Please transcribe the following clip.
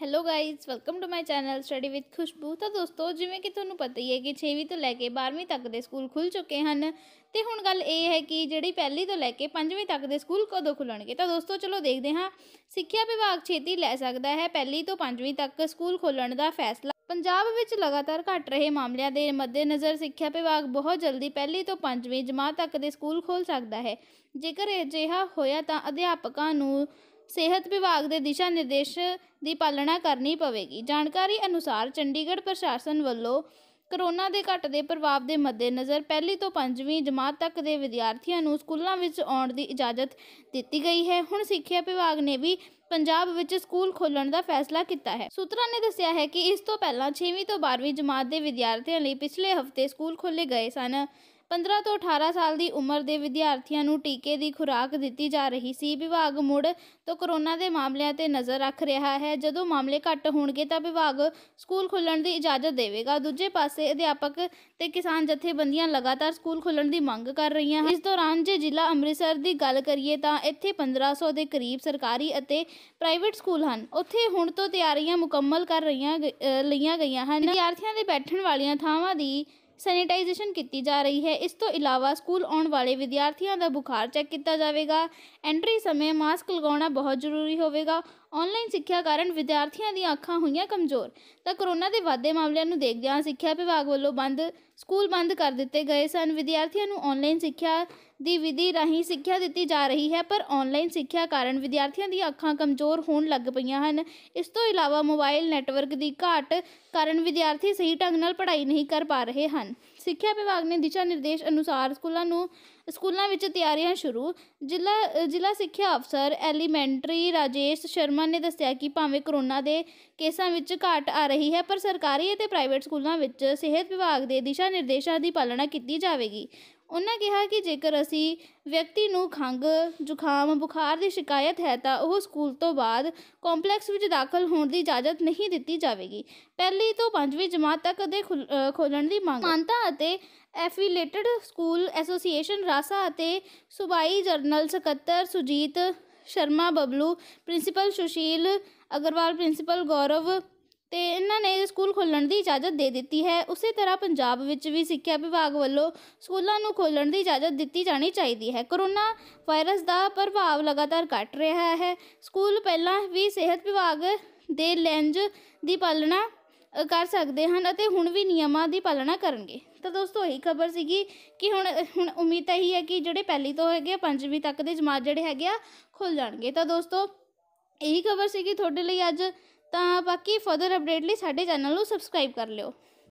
hello guys welcome to my channel study with Khushboo ਤਾਂ ਦੋਸਤੋ ਜਿਵੇਂ ਕਿ ਤੁਹਾਨੂੰ ਪਤਾ ਹੀ ਹੈ ਕਿ 6ਵੀਂ ਤੋਂ ਲੈ ਕੇ 12ਵੀਂ ਤੱਕ ਦੇ ਸਕੂਲ ਖੁੱਲ ਚੁੱਕੇ ਹਨ ਤੇ ਹੁਣ ਗੱਲ ਇਹ ਹੈ ਕਿ ਜਿਹੜੀ ਪਹਿਲੀ ਤੋਂ ਲੈ ਕੇ 5ਵੀਂ ਤੱਕ ਦੇ ਸਕੂਲ ਕਦੋਂ ਖੁੱਲਣਗੇ ਤਾਂ ਦੋਸਤੋ ਚਲੋ ਦੇਖਦੇ ਹਾਂ ਸਿੱਖਿਆ ਵਿਭਾਗ ਛੇਤੀ ਲੈ ਸਕਦਾ ਹੈ ਪਹਿਲੀ ਤੋਂ 5ਵੀਂ ਤੱਕ ਸਕੂਲ ਖੋਲਣ ਦਾ ਫੈਸਲਾ ਪੰਜਾਬ ਵਿੱਚ ਲਗਾਤਾਰ ਘਟ ਰਹੇ ਮਾਮਲਿਆਂ ਦੇ ਮੱਦੇਨਜ਼ਰ ਸਿੱਖਿਆ ਵਿਭਾਗ ਬਹੁਤ ਜਲਦੀ ਪਹਿਲੀ ਤੋਂ 5ਵੀਂ ਜਮਾਤ ਤੱਕ ਦੇ ਸਕੂਲ ਖੋਲ ਸਕਦਾ ਹੈ ਜੇਕਰ ਅਜਿਹਾ ਹੋਇਆ ਤਾਂ ਅਧਿਆਪਕਾਂ ਨੂੰ ਸਿਹਤ ਵਿਭਾਗ ਦੇ ਦਿਸ਼ਾ ਨਿਰਦੇਸ਼ ਦੀ ਪਾਲਣਾ ਕਰਨੀ ਪਵੇਗੀ ਜਾਣਕਾਰੀ ਅਨੁਸਾਰ ਚੰਡੀਗੜ੍ਹ ਪ੍ਰਸ਼ਾਸਨ ਵੱਲੋਂ ਕਰੋਨਾ ਦੇ ਘਟਦੇ ਪ੍ਰਭਾਵ ਦੇ ਮੱਦੇਨਜ਼ਰ ਪਹਿਲੀ ਤੋਂ 5ਵੀਂ ਜਮਾਤ ਤੱਕ ਦੇ ਵਿਦਿਆਰਥੀਆਂ ਨੂੰ ਸਕੂਲਾਂ ਵਿੱਚ ਆਉਣ ਦੀ ਇਜਾਜ਼ਤ ਦਿੱਤੀ ਗਈ ਹੈ ਹੁਣ ਸਿੱਖਿਆ ਵਿਭਾਗ ਨੇ ਵੀ ਪੰਜਾਬ ਵਿੱਚ ਸਕੂਲ ਖੋਲਣ ਦਾ ਫੈਸਲਾ ਕੀਤਾ ਹੈ ਸੂਤਰਾਂ ਨੇ ਦੱਸਿਆ ਹੈ ਕਿ ਇਸ ਤੋਂ ਪਹਿਲਾਂ 6ਵੀਂ ਤੋਂ 12ਵੀਂ ਜਮਾਤ ਦੇ ਵਿਦਿਆਰਥੀਆਂ ਲਈ ਪਿਛਲੇ ਹਫ਼ਤੇ ਸਕੂਲ ਖੋਲੇ ਗਏ ਸਨ 15 ਤੋਂ 18 ਸਾਲ ਦੀ ਉਮਰ ਦੇ ਵਿਦਿਆਰਥੀਆਂ ਨੂੰ ਟੀਕੇ ਦੀ ਖੁਰਾਕ ਦਿੱਤੀ ਜਾ ਰਹੀ ਸੀ ਵਿਭਾਗ ਮੁੜ ਤੋਂ ਕੋਰੋਨਾ ਦੇ ਮਾਮਲਿਆਂ ਤੇ ਨਜ਼ਰ ਰੱਖ ਰਿਹਾ ਹੈ ਜਦੋਂ ਮਾਮਲੇ ਘੱਟ ਹੋਣਗੇ ਤਾਂ ਵਿਭਾਗ ਸਕੂਲ ਖੋਲ੍ਹਣ ਦੀ ਇਜਾਜ਼ਤ ਦੇਵੇਗਾ ਦੂਜੇ ਪਾਸੇ ਅਧਿਆਪਕ ਤੇ ਕਿਸਾਨ ਜਥੇਬੰਦੀਆਂ ਲਗਾਤਾਰ ਸਕੂਲ ਖੋਲ੍ਹਣ ਦੀ ਮੰਗ ਕਰ ਰਹੀਆਂ ਹਨ ਇਸ ਦੌਰਾਨ ਜੇ ਜ਼ਿਲ੍ਹਾ ਅੰਮ੍ਰਿਤਸਰ ਦੀ ਗੱਲ ਕਰੀਏ ਤਾਂ ਇੱਥੇ 1500 ਦੇ ਕਰੀਬ ਸਰਕਾਰੀ ਅਤੇ ਪ੍ਰਾਈਵੇਟ ਸਕੂਲ ਹਨ ਉੱਥੇ ਹੁਣ ਤੋਂ ਤਿਆਰੀਆਂ ਮੁਕੰਮਲ ਕਰ ਰਹੀਆਂ ਲਈਆਂ ਗਈਆਂ ਹਨ ਵਿਦਿਆਰਥੀਆਂ ਦੇ ਬੈਠਣ ਵਾਲੀਆਂ ਥਾਵਾਂ ਦੀ ਸੈਨੀਟਾਈਜੇਸ਼ਨ ਕੀਤੀ ਜਾ ਰਹੀ ਹੈ ਇਸ ਤੋਂ ਇਲਾਵਾ ਸਕੂਲ ਆਉਣ ਵਾਲੇ ਵਿਦਿਆਰਥੀਆਂ ਦਾ ਬੁਖਾਰ ਚੈੱਕ ਕੀਤਾ ਜਾਵੇਗਾ ਐਂਟਰੀ ਸਮੇਂ ਮਾਸਕ ਲਗਾਉਣਾ ਬਹੁਤ ਜ਼ਰੂਰੀ ਹੋਵੇਗਾ ਆਨਲਾਈਨ ਸਿੱਖਿਆ ਕਾਰਨ ਵਿਦਿਆਰਥੀਆਂ ਦੀਆਂ ਅੱਖਾਂ ਹੋਈਆਂ ਕਮਜ਼ੋਰ ਤਾਂ ਕਰੋਨਾ ਦੇ ਵਾਧੇ ਮਾਮਲਿਆਂ ਨੂੰ ਦੇਖਦਿਆਂ ਸਿੱਖਿਆ ਵਿਭਾਗ ਵੱਲੋਂ ਬੰਦ ਸਕੂਲ ਬੰਦ ਕਰ ਦਿੱਤੇ ਗਏ ਸਨ ਵਿਦਿਆਰਥੀਆਂ ਨੂੰ ਆਨਲਾਈਨ ਸਿੱਖਿਆ ਦੀ ਵਿਧੀ ਰਾਹੀਂ ਸਿੱਖਿਆ ਦਿੱਤੀ ਜਾ ਰਹੀ ਹੈ ਪਰ ਆਨਲਾਈਨ ਸਿੱਖਿਆ ਕਾਰਨ ਵਿਦਿਆਰਥੀਆਂ ਦੀਆਂ ਅੱਖਾਂ ਕਮਜ਼ੋਰ ਹੋਣ ਲੱਗ ਪਈਆਂ ਹਨ ਇਸ ਤੋਂ ਇਲਾਵਾ ਮੋਬਾਈਲ ਨੈਟਵਰਕ ਦੀ ਘਾਟ ਕਾਰਨ ਵਿਦਿਆਰਥੀ ਸਹੀ ਢੰਗ ਨਾਲ ਪੜ੍ਹਾਈ ਨਹੀਂ ਕਰ ਪਾ ਰਹੇ ਹਨ ਸਿੱਖਿਆ ਵਿਭਾਗ ਨੇ ਦਿਸ਼ਾ ਨਿਰਦੇਸ਼ ਅਨੁਸਾਰ ਸਕੂਲਾਂ ਨੂੰ ਸਕੂਲਾਂ ਵਿੱਚ ਤਿਆਰੀਆਂ ਸ਼ੁਰੂ ਜ਼ਿਲ੍ਹਾ ਜ਼ਿਲ੍ਹਾ ਸਿੱਖਿਆ ਅਫਸਰ ਐਲੀਮੈਂਟਰੀ ਰਾਜੇਸ਼ ਸ਼ਰਮਾ ਨੇ ਦੱਸਿਆ ਕਿ ਭਾਵੇਂ ਕਰੋਨਾ ਦੇ ਕੇਸਾਂ ਵਿੱਚ ਘਾਟ ਆ ਰਹੀ ਹੈ ਪਰ ਸਰਕਾਰੀ ਅਤੇ ਪ੍ਰਾਈਵੇਟ ਸਕੂਲਾਂ ਵਿੱਚ ਸਿਹਤ ਵਿਭਾਗ ਦੇ ਦਿਸ਼ਾ ਨਿਰਦੇਸ਼ਾਂ ਦੀ ਪਾਲਣਾ ਕੀਤੀ ਜਾਵੇਗੀ ਉਹਨਾਂ ਕਿਹਾ ਕਿ ਜੇਕਰ ਅਸੀਂ ਵਿਅਕਤੀ ਨੂੰ ਖੰਗ ਜ਼ੁਕਾਮ ਬੁਖਾਰ ਦੀ ਸ਼ਿਕਾਇਤ ਹੈ ਤਾਂ ਉਹ ਸਕੂਲ ਤੋਂ ਬਾਅਦ ਕੰਪਲੈਕਸ ਵਿੱਚ ਦਾਖਲ ਹੋਣ ਦੀ ਇਜਾਜ਼ਤ ਨਹੀਂ ਦਿੱਤੀ ਜਾਵੇਗੀ ਪਹਿਲੀ ਤੋਂ 5ਵੀਂ ਜਮਾਤ ਤੱਕ ਦੇ ਖੋਲਣ ਦੀ ਮੰਗ ਮੰਨਤਾ ਅਤੇ ਐਫੀਲੇਟਡ ਸਕੂਲ ਐਸੋਸੀਏਸ਼ਨ ਰਾਸਾ ਅਤੇ ਸੁਬਾਈ ਜਰਨਲ ਸਕੱਤਰ ਸੁਜੀਤ ਸ਼ਰਮਾ ਬਬਲੂ ਪ੍ਰਿੰਸੀਪਲ ਸੁਸ਼ੀਲ ਅਗਰਵਾਲ ਪ੍ਰਿੰਸੀਪਲ ਗੌਰਵ ਤੇ ਇਹਨਾਂ ਨੇ ਸਕੂਲ ਖੋਲਣ ਦੀ ਇਜਾਜ਼ਤ ਦੇ ਦਿੱਤੀ ਹੈ ਉਸੇ ਤਰ੍ਹਾਂ ਪੰਜਾਬ ਵਿੱਚ ਵੀ ਸਿੱਖਿਆ ਵਿਭਾਗ ਵੱਲੋਂ ਸਕੂਲਾਂ ਨੂੰ ਖੋਲਣ ਦੀ ਇਜਾਜ਼ਤ ਦਿੱਤੀ ਜਾਣੀ ਚਾਹੀਦੀ ਹੈ ਕਰੋਨਾ ਵਾਇਰਸ ਦਾ ਪ੍ਰਭਾਵ ਲਗਾਤਾਰ ਘਟ ਰਿਹਾ ਹੈ ਸਕੂਲ ਪਹਿਲਾਂ ਵੀ ਸਿਹਤ ਵਿਭਾਗ ਦੇ ਲੈਂਜ ਦੀ ਪਾਲਣਾ ਕਰ ਸਕਦੇ ਹਨ ਅਤੇ ਹੁਣ ਵੀ ਨਿਯਮਾਂ ਦੀ ਪਾਲਣਾ ਕਰਨਗੇ ਤਾਂ ਦੋਸਤੋ ਇਹੀ ਖਬਰ ਸੀਗੀ ਕਿ ਹੁਣ ਹੁਣ ਉਮੀਦ ਤਾਂ ਹੀ ਹੈ ਕਿ ਜਿਹੜੇ ਪਹਿਲੀ ਤੋਂ ਹੈਗੇ ਪੰਜਵੀਂ ਤੱਕ ਦੇ ਜਮਾਤ ਜਿਹੜੇ ਹੈਗੇ ਆ ਖੁੱਲ ਜਾਣਗੇ ਤਾਂ ਦੋਸਤੋ ਇਹੀ ਖਬਰ ਸੀਗੀ ਤੁਹਾਡੇ ਲਈ ਅੱਜ ਤਾਂ ਬਾਕੀ ਫਰਦਰ ਅਪਡੇਟ ਲਈ ਸਾਡੇ ਚੈਨਲ ਨੂੰ ਸਬਸਕ੍ਰਾਈਬ ਕਰ ਲਿਓ